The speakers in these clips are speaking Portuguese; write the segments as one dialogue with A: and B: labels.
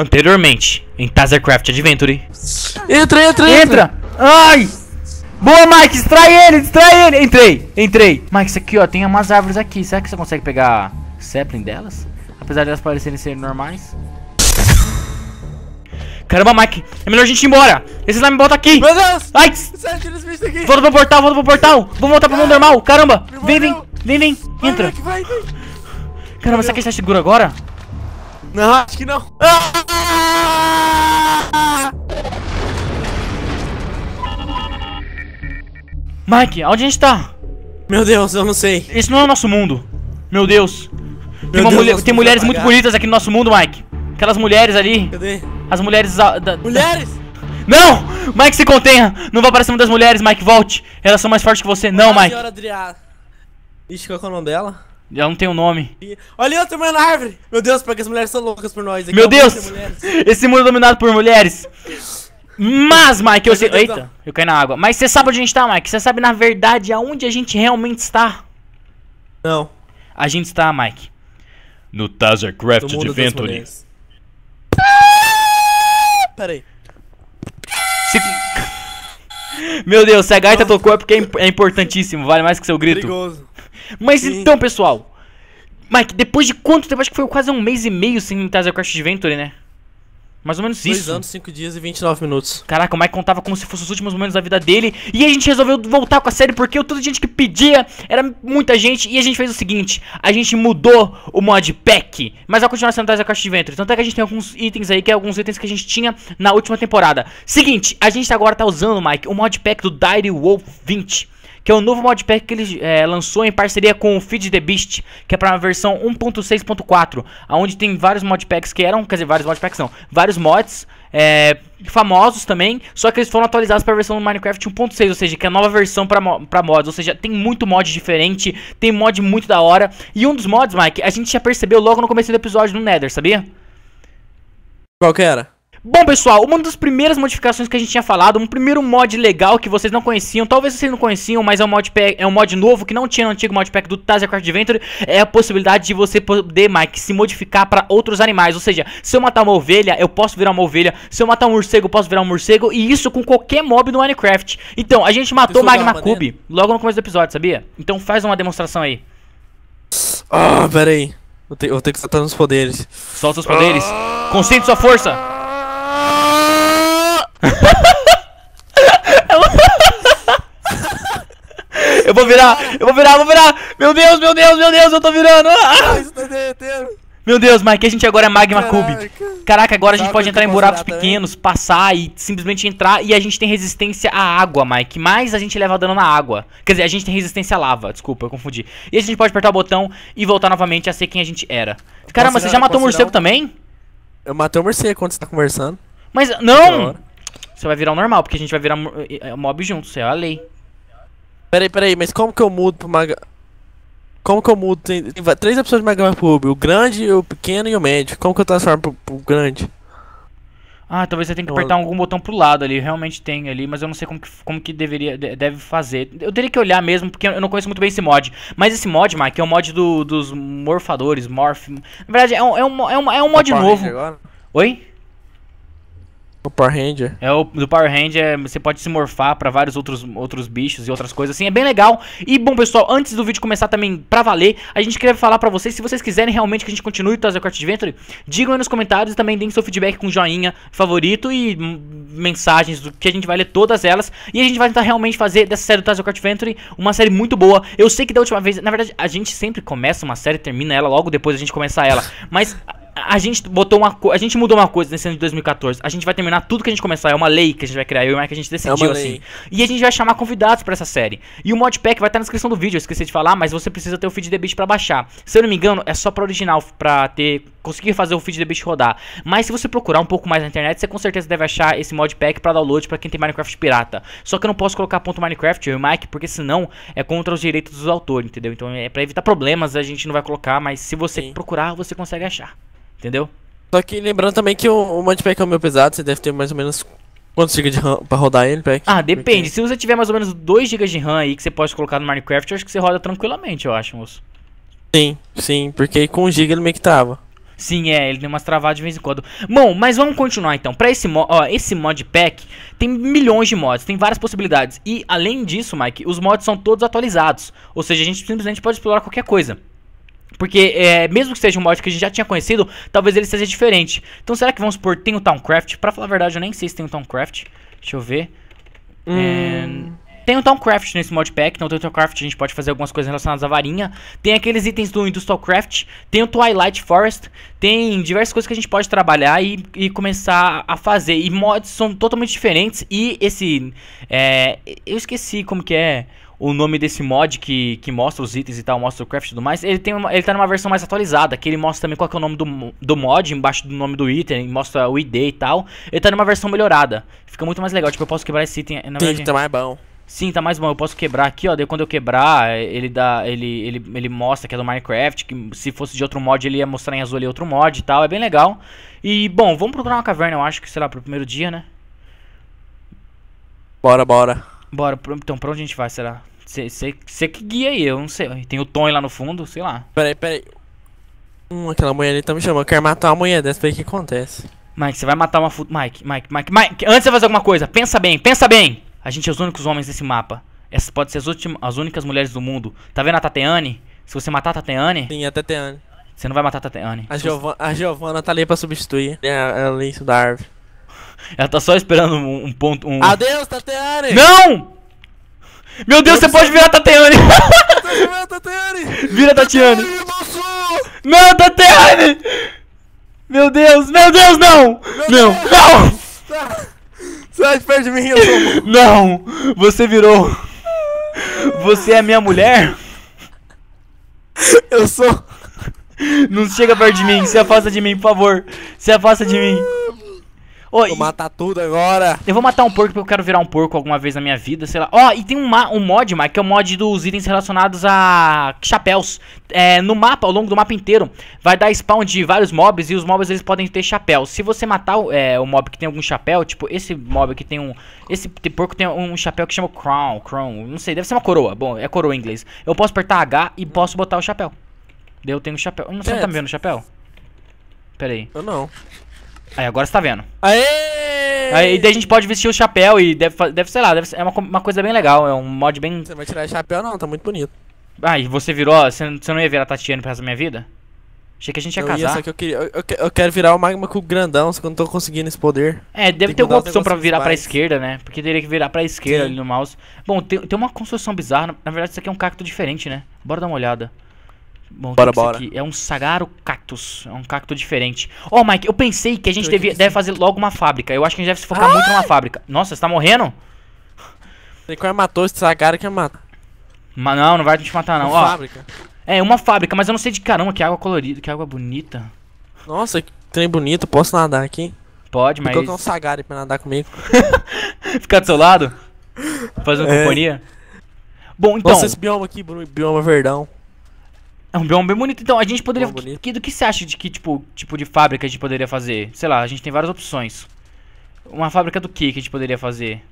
A: Anteriormente, em Tazercraft Adventure. Entra, entra, entra! Entra! Ai! Boa, Mike! Distrai ele, distrai ele! Entrei, entrei! Mike, isso aqui, ó, tem umas árvores aqui. Será que você consegue pegar sapling delas? Apesar de elas parecerem ser normais. Caramba, Mike, é melhor a gente ir embora. Esse lá me bota aqui. Meu Deus! Ai!
B: Aqui. Volta pro portal,
A: volta pro portal. Vamos voltar pro mundo ah! normal. Caramba! Vem, vem, vem, vem. Entra. Caramba, será que a gente tá seguro agora? Não, acho que não. Ah! Mike, onde a gente tá? Meu Deus, eu não sei. Esse não é o nosso mundo. Meu Deus. Meu tem, Deus, mulher, tem mulheres muito bonitas aqui no nosso mundo, Mike. Aquelas mulheres ali. Cadê? As mulheres da, da, mulheres? Não! Mike, se contenha! Não vá para cima das mulheres, Mike, volte! Elas são mais fortes que você, não, Mike! Senhora
B: Adriana. Ixi, qual é o nome dela?
A: Ela não tem um nome.
B: Olha outra mulher na árvore! Meu Deus, porque as mulheres são loucas por nós. Aqui Meu Deus! Esse
A: mundo é dominado por mulheres. Mas, Mike, eu sei. Eita, eu caí na água. Mas você sabe onde a gente tá, Mike? Você sabe, na verdade, aonde a gente realmente está? Não. A gente está, Mike.
B: No Tazercraft de Venturi. Pera aí.
A: Se... Meu Deus, se a gaita Nossa. tocou é porque é importantíssimo. Vale mais que seu grito. Perigoso. Mas Sim. então, pessoal. Mike, depois de quanto tempo? Acho que foi quase um mês e meio sem Tasia Crash Adventure, né? Mais ou menos Dois isso. 2 anos, 5 dias e 29 minutos. Caraca, o Mike contava como se fossem os últimos momentos da vida dele. E a gente resolveu voltar com a série porque toda gente que pedia era muita gente. E a gente fez o seguinte: a gente mudou o mod pack. Mas vai continuar sendo atrás da caixa de Tanto é que a gente tem alguns itens aí, que é alguns itens que a gente tinha na última temporada. Seguinte, a gente agora tá usando, Mike, o mod pack do Dire Wolf 20 que é o novo modpack que ele é, lançou em parceria com o Feed the Beast, que é para a versão 1.6.4, onde tem vários modpacks que eram, quer dizer, vários modpacks não, vários mods é, famosos também, só que eles foram atualizados para a versão do Minecraft 1.6, ou seja, que é a nova versão para mods, ou seja, tem muito mod diferente, tem mod muito da hora, e um dos mods, Mike, a gente já percebeu logo no começo do episódio no Nether, sabia? Qual que era? Bom pessoal, uma das primeiras modificações que a gente tinha falado, um primeiro mod legal que vocês não conheciam, talvez vocês não conheciam, mas é um mod, pack, é um mod novo que não tinha no antigo modpack do Tazercraft Adventure, é a possibilidade de você poder, Mike, se modificar para outros animais, ou seja, se eu matar uma ovelha, eu posso virar uma ovelha, se eu matar um morcego, eu posso virar um morcego, e isso com qualquer mob do Minecraft. Então, a gente matou é Magma Cube dentro. logo no começo do episódio, sabia? Então faz uma demonstração aí.
B: Ah, oh, pera aí. Eu, te, eu tenho que soltar nos poderes. Solta os poderes. Concentre sua força.
A: vou virar, eu vou virar, eu vou virar. Meu Deus, meu Deus, meu Deus, eu tô virando. Ah! ah! Tá meu Deus, Mike, a gente agora é Magma Cube. Caraca, agora a gente pode entrar em buracos pequenos, passar e simplesmente entrar. E a gente tem resistência à água, Mike. Mas a gente leva dano na água. Quer dizer, a gente tem resistência à lava, desculpa, eu confundi. E a gente pode apertar o botão e voltar novamente a ser quem a gente era. Caramba, você já matou o morcego também? Eu matei o
B: morcego quando você tá conversando.
A: Mas, não! Você vai virar o normal, porque a gente vai virar eh, eh, mob junto,
B: isso é a lei. Peraí, peraí, mas como que eu mudo pro Maga... Como que eu mudo? Tem, tem três opções de maga Pub, o grande, o pequeno e o médio. Como que eu transformo pro, pro grande?
A: Ah, talvez você tenha que apertar algum botão pro lado ali, realmente tem ali, mas eu não sei como que, como que deveria, deve fazer. Eu teria que olhar mesmo, porque eu não conheço muito bem esse mod. Mas esse mod, Mike, é um mod do, dos morfadores, morph... Na verdade, é um, é um, é um, é um mod novo. Agora? Oi? O Power Ranger. É, o do Power Ranger é, você pode se morfar pra vários outros, outros bichos e outras coisas assim. É bem legal. E, bom, pessoal, antes do vídeo começar também pra valer, a gente queria falar pra vocês, se vocês quiserem realmente que a gente continue o Tales of Adventure, digam aí nos comentários e também deem seu feedback com joinha, favorito e hum, mensagens, do que a gente vai ler todas elas. E a gente vai tentar realmente fazer dessa série do Tales of Adventure uma série muito boa. Eu sei que da última vez, na verdade, a gente sempre começa uma série, termina ela logo depois a gente começar ela. Mas a gente botou uma a gente mudou uma coisa nesse ano de 2014. A gente vai terminar tudo que a gente começar, é uma lei que a gente vai criar, eu e o Mike a gente decidiu é assim. E a gente vai chamar convidados para essa série. E o modpack vai estar na descrição do vídeo, eu esqueci de falar, mas você precisa ter o feed debit para baixar. Se eu não me engano, é só para original para ter conseguir fazer o feed debit rodar. Mas se você procurar um pouco mais na internet, você com certeza deve achar esse modpack para download para quem tem Minecraft pirata. Só que eu não posso colocar ponto .minecraft, e o Mike, porque senão é contra os direitos dos autores, entendeu? Então é para evitar problemas, a gente não vai colocar, mas se você Sim. procurar, você
B: consegue achar. Entendeu? Só que lembrando também que o, o é o meu pesado, você deve ter mais ou menos Quantos GB de RAM pra rodar ele, Pack? Ah, depende. Porque... Se você
A: tiver mais ou menos 2 GB de RAM aí que você pode colocar no Minecraft, acho que você roda tranquilamente, eu acho, moço.
B: Sim, sim, porque com 1 GB ele meio que trava.
A: Sim, é, ele deu umas travadas de vez em quando. Bom, mas vamos continuar então. Pra esse mod, ó, esse modpack tem milhões de mods, tem várias possibilidades. E além disso, Mike, os mods são todos atualizados. Ou seja, a gente simplesmente pode explorar qualquer coisa. Porque é, mesmo que seja um mod que a gente já tinha conhecido, talvez ele seja diferente. Então será que vamos supor, tem o Towncraft? Pra falar a verdade, eu nem sei se tem o Towncraft. Deixa eu ver. Hum. É... Tem o Towncraft nesse modpack, então tem o Towncraft, a gente pode fazer algumas coisas relacionadas à varinha. Tem aqueles itens do Industrial Craft, tem o Twilight Forest, tem diversas coisas que a gente pode trabalhar e, e começar a fazer. E mods são totalmente diferentes e esse... É, eu esqueci como que é o nome desse mod que, que mostra os itens e tal, mostra o craft e tudo mais. Ele, tem uma, ele tá numa versão mais atualizada, que ele mostra também qual é o nome do, do mod, embaixo do nome do item, mostra o ID e tal. Ele tá numa versão melhorada. Fica muito mais legal, tipo, eu posso quebrar esse item. Na verdade, tá mais bom. Sim, tá mais bom. Eu posso quebrar aqui, ó. Daí quando eu quebrar, ele dá. Ele, ele, ele mostra que é do Minecraft. Que se fosse de outro mod, ele ia mostrar em azul ali outro mod e tal. É bem legal. E, bom, vamos procurar uma caverna, eu acho que, sei lá, pro primeiro dia, né?
B: Bora, bora. Bora, então pra onde a gente vai, será? Você que guia aí, eu não sei. Tem o Tony lá no fundo, sei lá. Peraí, peraí. Hum, aquela mulher ali tá me chamando. Eu quero matar uma mulher dessa pra ver o que acontece.
A: Mike, você vai matar uma fut. Mike, Mike, Mike, Mike. Antes de fazer alguma coisa, pensa bem, pensa bem. A gente é os únicos homens nesse mapa. Essas podem ser as, as únicas mulheres do mundo. Tá vendo a Tateane? Se você matar a Tateane. Sim, a Tateane. Você não vai matar a Tateane. A, Giov
B: a Giovana tá ali pra substituir. É a, a da árvore. Ela tá só esperando um, um ponto. Um... Adeus, Tatiane Não! Meu Deus, você pode virar Tatiane Vira Tatiane! Não, Tatiane Meu Deus, meu Deus, não! Meu não, Deus. não! Sai de perto de mim, eu sou... Não! Você
A: virou... Você é minha mulher? Eu sou... Não chega perto de mim, se afasta de mim, por favor. Se afasta de mim. Oh, vou e... matar tudo agora. Eu vou matar um porco porque eu quero virar um porco alguma vez na minha vida, sei lá. Ó, oh, e tem um, um mod, Mike, que é o um mod dos itens relacionados a chapéus. É, no mapa, ao longo do mapa inteiro, vai dar spawn de vários mobs e os mobs eles podem ter chapéu. Se você matar é, o mob que tem algum chapéu, tipo, esse mob que tem um... Esse porco tem um chapéu que chama crown, crown, não sei, deve ser uma coroa. Bom, é coroa em inglês. Eu posso apertar H e posso botar o chapéu. deu eu tenho o chapéu. você tá é. tá me vendo o chapéu? Pera aí. Eu não. Aí agora você tá vendo. Aê! Aí daí a gente pode vestir o chapéu e deve, deve sei lá, deve, é uma, uma coisa bem legal, é um mod bem. Você vai tirar o chapéu? Não, tá muito bonito. Ah, e você virou. Você, você não ia ver a Tatiana pro resto da minha
B: vida? Achei que a gente ia eu casar. Ia, só que eu, queria, eu, eu, quero virar o Magma com o grandão, só que eu não tô conseguindo esse poder. É, deve ter alguma opção pra virar pra
A: esquerda, né? Porque teria que virar pra esquerda Sim. ali no mouse. Bom, tem, tem uma construção bizarra. Na verdade, isso aqui é um cacto diferente, né? Bora dar uma olhada. Bom, bora, bora. É um sagaro cactus. É um cacto diferente. Ó, oh, Mike, eu pensei que a gente devia, deve fazer logo uma fábrica. Eu acho que a gente deve se focar muito numa ah! fábrica. Nossa, você tá morrendo? Tem que matou esse sagaro que ia matar. Mas não, não vai te matar, não. Uma fábrica. É, uma fábrica, mas eu não sei de caramba que água colorida, que água bonita. Nossa, que trem bonito. Posso nadar aqui?
B: Pode, mas... Coloca um sagari pra nadar comigo. Ficar do seu lado? Fazendo é. companhia? Bom, então... Nossa, esse bioma aqui, bioma verdão.
A: É um bioma bem bonito. Então, a gente poderia... Que, que, do que você acha de que tipo, tipo de fábrica a gente poderia fazer? Sei lá, a gente tem várias opções. Uma fábrica do que que a gente poderia fazer?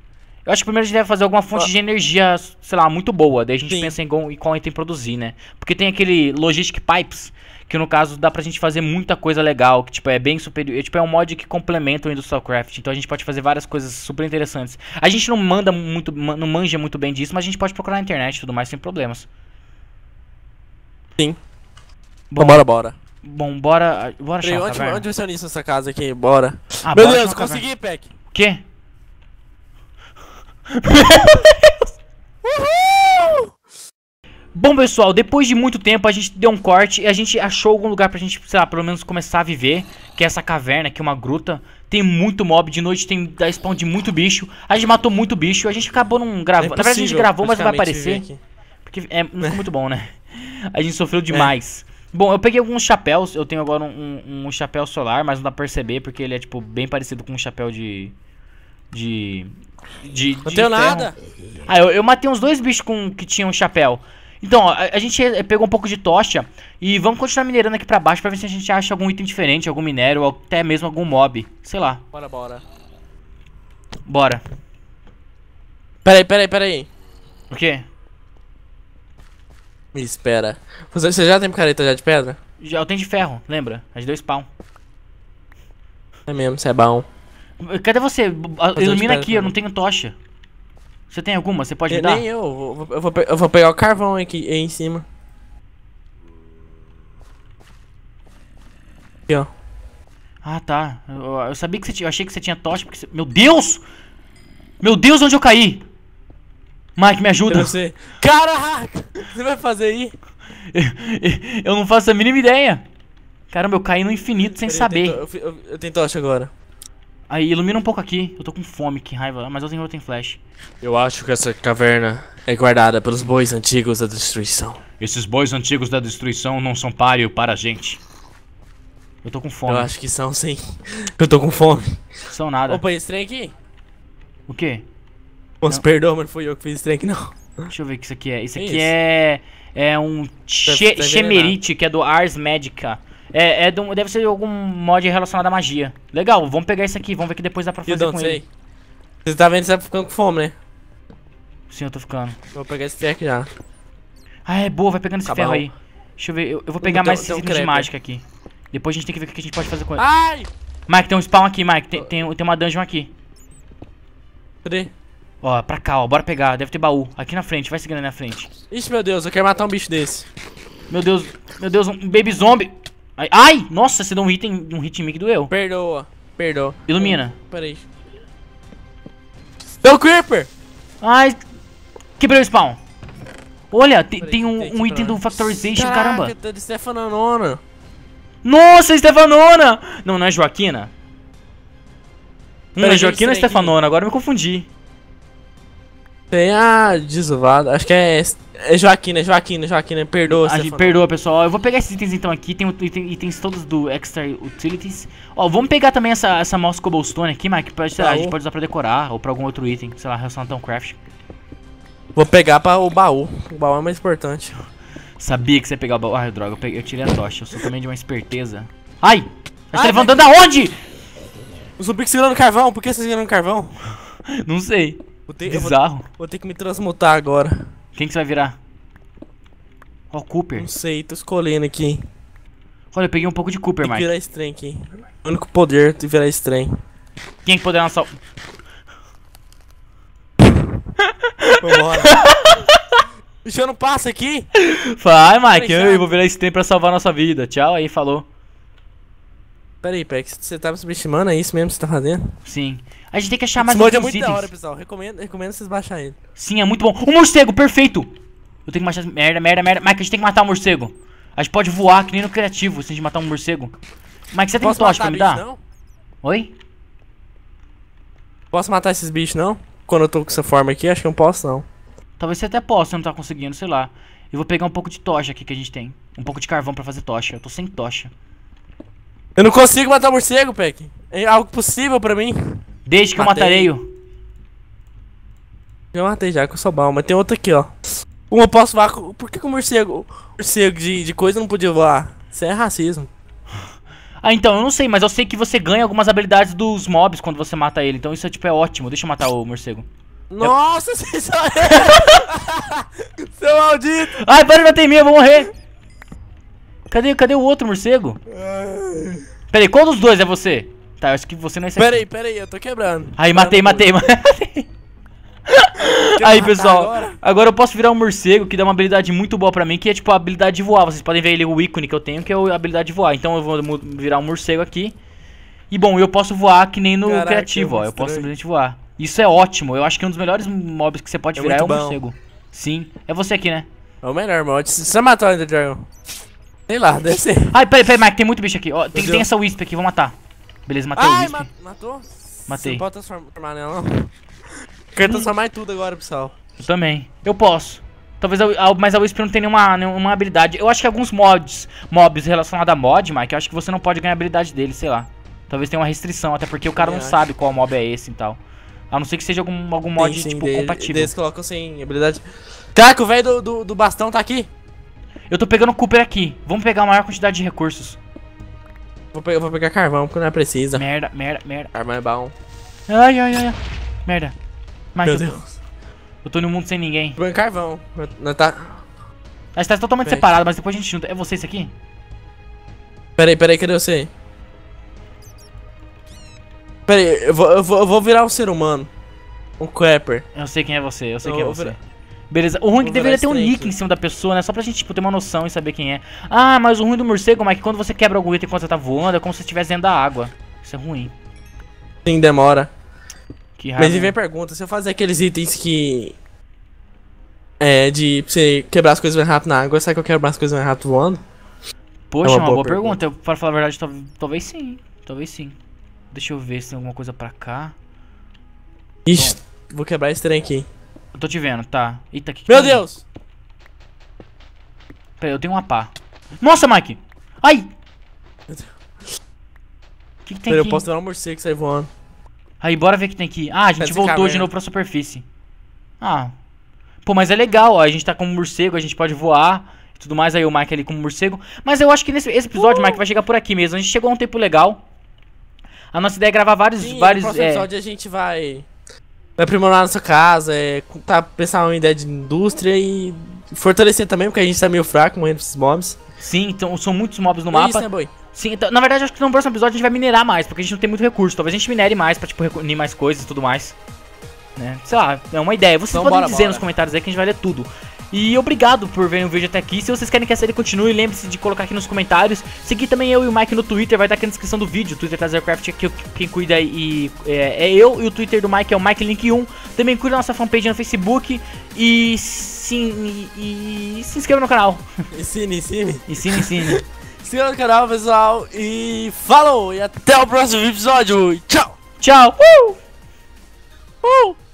A: Eu acho que primeiro a gente deve fazer alguma fonte ah. de energia, sei lá, muito boa. Daí a gente Sim. pensa em qual, em qual item produzir, né? Porque tem aquele Logistic Pipes, que no caso dá pra gente fazer muita coisa legal, que tipo é bem superior, é, tipo é um mod que complementa o Industrial Craft, então a gente pode fazer várias coisas super interessantes. A gente não manda muito, não manja muito bem disso, mas a gente pode procurar na internet e tudo mais sem problemas. Sim.
B: Bom, então bora, bora. Bom,
A: bora. Bora Peraí, onde, onde
B: vai ser o casa aqui? Bora. Ah, Meu bora Deus, consegui, Peck.
A: que quê? Meu Deus!
B: Uhul!
A: Bom, pessoal, depois de muito tempo a gente deu um corte e a gente achou algum lugar pra gente, sei lá, pelo menos começar a viver, que é essa caverna, que é uma gruta. Tem muito mob, de noite tem da spawn de muito bicho. A gente matou muito bicho, a gente acabou não gravando. É Na verdade a gente gravou, mas não vai aparecer. Porque é, não muito bom, né? a gente sofreu é. demais. É. Bom, eu peguei alguns chapéus. Eu tenho agora um, um, um, chapéu solar, mas não dá pra perceber porque ele é, tipo, bem parecido com um chapéu de. De. De. Não de tenho ferro. nada! Ah, eu, eu, matei uns dois bichos com, que tinham um chapéu. Então, ó, a, a, gente eh, pegou um pouco de tocha e vamos continuar minerando aqui pra baixo pra ver se a gente acha algum item diferente, algum minério ou até mesmo algum mob.
B: Sei lá. Bora, bora. Bora. Peraí, peraí, peraí. O quê? Espera. Você, você já tem picareta já de pedra?
A: Já, eu tenho de ferro, lembra? As dois spawn.
B: É mesmo, você é bom.
A: Cadê você? Fazer Ilumina aqui, eu não tenho tocha. Você tem alguma?
B: Você pode é, me dar? Nem eu. Eu vou, eu vou, eu vou pegar o carvão aqui aí em cima. Aqui, ó.
A: Ah, tá. Eu, eu sabia que você tinha... achei que você tinha tocha porque você... Meu Deus! Meu Deus, onde eu caí? Mike, me ajuda. Eu O que
B: Você vai fazer aí? eu
A: não faço a mínima ideia. Caramba, eu caí no infinito sem saber. Eu,
B: tento, eu, eu, tento agora.
A: Aí, ilumina um pouco aqui. Eu tô com fome, que raiva. Mas eu tenho, eu tenho flash.
B: Eu acho que essa caverna é guardada pelos bois antigos da destruição. Esses bois antigos da destruição
A: não são páreo para a gente. Eu tô com fome. Eu acho que são, sim.
B: Eu tô com fome.
A: São nada. Opa, esse trem aqui? O quê? Moço, perdão, mas fui eu que fiz esse trem aqui, não. Deixa eu ver o que isso aqui é. Isso aqui é. É um che tá- Chemerite, tá que é do Ars Medica. É, é do, deve ser algum mod relacionado à magia. Legal, vamos pegar isso aqui, vamos ver que depois dá pra fazer com sei. ele. Você tá vendo que você tá ficando com fome, né? Sim, eu tô ficando. Vou pegar esse ferro aqui já. Ah, é boa, vai pegando esse tá ferro aí. Deixa eu ver, eu, eu vou pegar mais esses itens de mágica aqui. Depois a gente tem que ver o que a gente pode fazer com ele. Ai! Mike, tem um spawn aqui, Mike. Tem, tem, tem uma dungeon aqui. Cadê? Ó, pra cá, ó. Bora pegar. Deve ter baú. Aqui na frente. Vai seguindo na frente. Ixi, meu Deus. Eu quero matar um bicho desse. Meu Deus. Meu Deus. Um baby zombie. Ai. ai nossa, você deu um item um hit em mim que doeu. Perdoa. Perdoa. Ilumina. Eu, hum, peraí. Deu creeper. Ai. Quebrei o spawn. Olha, tem, peraí, tem um, um item do Factorization, Caraca, caramba.
B: Tá de Stefanona.
A: Nossa, Stefanona. Não, não é Joaquina?
B: Não, é Joaquina ou Stefanona?
A: Aqui. Agora eu me confundi.
B: Tem a desovada. Acho que é, é Joaquina, né? Joaquina, né? Joaquina. Né? Perdoa, a gente, Perdoa, pessoal. Eu vou
A: pegar esses itens então aqui. Tem itens todos do Extra Utilities. Ó, vamos pegar também essa, essa mouse cobblestone aqui, Mike. Pra, lá, a gente pode usar pra decorar ou pra algum outro item, sei lá, relacionado a um craft.
B: Vou pegar pra o baú. O baú é mais importante. Sabia que você ia
A: pegar o baú. Ai, droga, eu, peguei, eu tirei a tocha. Eu sou também de uma esperteza.
B: Ai! Você tá levantando aonde? Eu subi que segurando carvão. Por que você segurando carvão? Não sei. Vou ter, Bizarro. Vou, vou, ter que me transmutar agora. Quem que você vai virar? Ó, oh, Cooper. Não sei, tô escolhendo aqui. Olha, eu peguei um pouco de Cooper, Mike. Tem virar estranho aqui. O único poder de virar estranho.
A: Quem que poderá sal...
B: Vambora. o senhor não passa aqui? Vai, Mike. Eu, eu vou virar estranho pra salvar a nossa vida. Tchau aí, falou. Peraí, peraí, você tá me subestimando, é isso mesmo que você tá fazendo? Sim. A gente tem que achar mais Esse é muito itens. da hora, pessoal. Recomendo, recomendo vocês baixarem ele. Sim, é
A: muito bom. Um morcego, perfeito! Eu tenho que matar... Merda, merda, merda. Mike, a gente tem que matar o morcego. A gente pode voar, que nem no criativo, se a gente matar um morcego. Mike, você tem Posso tocha pra me dar? Não? Oi?
B: Posso matar esses bichos, não? Quando eu tô com essa forma aqui, acho que eu não posso, não.
A: Talvez você até possa, você não tá conseguindo, sei lá. Eu vou pegar um pouco de tocha aqui que a gente tem. Um pouco de carvão pra fazer tocha. Eu tô sem tocha. Eu não consigo matar o morcego, Peck. É algo
B: possível pra mim. Desde que eu matarei-o. Eu matei já com o balma, mas tem outro aqui, ó. Uma eu posso voar com... Por que, o morcego, morcego de, de coisa não podia voar? Isso é racismo. Ah, então, eu não sei, mas eu sei que você ganha algumas habilidades
A: dos mobs quando você mata ele. Então isso, tipo, é ótimo. Deixa eu matar o morcego.
B: Nossa, eu...
A: é. Seu maldito! Ai, para de bater em mim, eu vou morrer! Cadê, cadê o outro morcego? Pera aí, qual dos dois é você? Tá, eu acho que você não é esse Pera
B: pera aí, eu tô quebrando. Aí, matei,
A: matei, matei. aí, pessoal, agora? agora? eu posso virar um morcego que dá uma habilidade muito boa pra mim, que é tipo a habilidade de voar. Vocês podem ver ele, o ícone que eu tenho, que é a habilidade de voar. Então eu vou virar um morcego aqui. E bom, eu posso voar que nem no Caraca, criativo, ó. Eu posso simplesmente voar. Isso é ótimo. Eu acho que um dos melhores mobs que você pode é virar é um morcego. Sim. É você aqui, né? É o melhor mod. Você matou ainda, Dragon. Sei lá, deve ser. Ai, peraí, peraí, Mike, tem muito bicho aqui. Ó, tem, tem essa Wisp aqui, vou matar. Beleza, matei Ai, ma
B: matou? Matei. Você pode transformar
A: nela, não? Quero transformar em tudo agora, pessoal. Eu também. Eu posso. Talvez, a, a, mas a Whisper não tem nenhuma, nenhuma habilidade. Eu acho que alguns mods, mobs relacionados a mod, Mike, eu acho que você não pode ganhar habilidade dele, sei lá. Talvez tenha uma restrição, até porque o cara não acho. sabe qual mob é esse e tal. A não ser que seja algum, algum mod, sim, tipo, sim, tipo, dele, compatível. Eles colocam sem habilidade. Caraca, o velho do, do, do bastão tá aqui. Eu tô pegando Cooper aqui. Vamos pegar a maior quantidade de recursos. Vou pegar, vou pegar carvão, porque não é precisa. Merda, merda, merda.
B: Carvão é bom. Ai, ai, ai. Merda. Mas Meu eu, Deus.
A: Eu tô no mundo sem ninguém. Vou
B: pegar carvão. Não tá...
A: A gente tá totalmente separados, separado, mas depois a gente junta. É você esse aqui?
B: Peraí, peraí, cadê você? Peraí, eu vou, eu vou, eu vou virar um ser humano. Um crapper. Eu sei quem é você, eu sei eu quem é você. Virar...
A: Beleza. O ruim é que deveria ter um nick em cima da pessoa, né? Só pra gente, tipo, ter uma noção e saber quem é. Ah, mas o ruim do morcego, é que quando você quebra algum item enquanto você tá voando, é como se estivesse dentro da água. Isso é ruim.
B: Sim, demora. Que raiva. Mas vem né? pergunta, se eu fazer aqueles itens que... É, de você quebrar as coisas mais rápido na água, será que eu quebrar as coisas mais rápido voando? Poxa, é uma, é uma boa, boa, pergunta.
A: pergunta. Eu, pra falar a verdade, talvez sim. Talvez sim. Deixa eu ver se tem alguma coisa pra cá. Ixi, Bom. vou quebrar esse trem aqui. Eu tô te vendo, tá. Eita, que Meu que é Deus! É? eu tenho uma pá. Nossa, Mike! Ai! O
B: que, que, tem Pera, aqui? eu posso dar um morcego que sai
A: voando. Aí, bora ver o que tem aqui. Ah, a gente voltou de novo pra superfície. Ah. Pô, mas é legal, ó. A gente tá com um morcego, a gente pode voar e tudo mais. Aí o Mike ali com morcego. Mas eu acho que nesse episódio, uh! Mike, vai chegar por aqui mesmo. A gente chegou a um tempo legal. A nossa ideia é gravar vários... Sim, vários no próximo é... episódio
B: a gente vai vai aprimorar nossa casa, é, tá, pensar uma ideia de indústria e fortalecer também, porque a gente tá meio fraco morrendo esses mobs. Sim, então
A: são muitos mobs no é mapa. Isso, né, boy? Sim, então, na verdade acho que no próximo episódio a gente vai minerar mais, porque a gente não tem muito recurso. Talvez a gente minere mais pra, tipo, reunir mais coisas e tudo mais. Né? Sei lá, é uma ideia. Vocês então, podem bora, dizer bora. nos comentários aí que a gente vai ler tudo. E obrigado por verem o vídeo até aqui. Se vocês querem que a série continue, lembre-se de colocar aqui nos comentários. Seguir também eu e o Mike no Twitter, vai estar aqui na descrição do vídeo. O Twitter da Zercraft é que quem cuida e, é, é, eu. E o Twitter do Mike é o MikeLink1. Também cuida da nossa fanpage no Facebook.
B: E sim. E, e se inscreva no canal. Ensine, ensine. Ensine, ensine. se inscreva no canal, pessoal. E falou! E até o próximo episódio. Tchau! Tchau! Uh! Uh!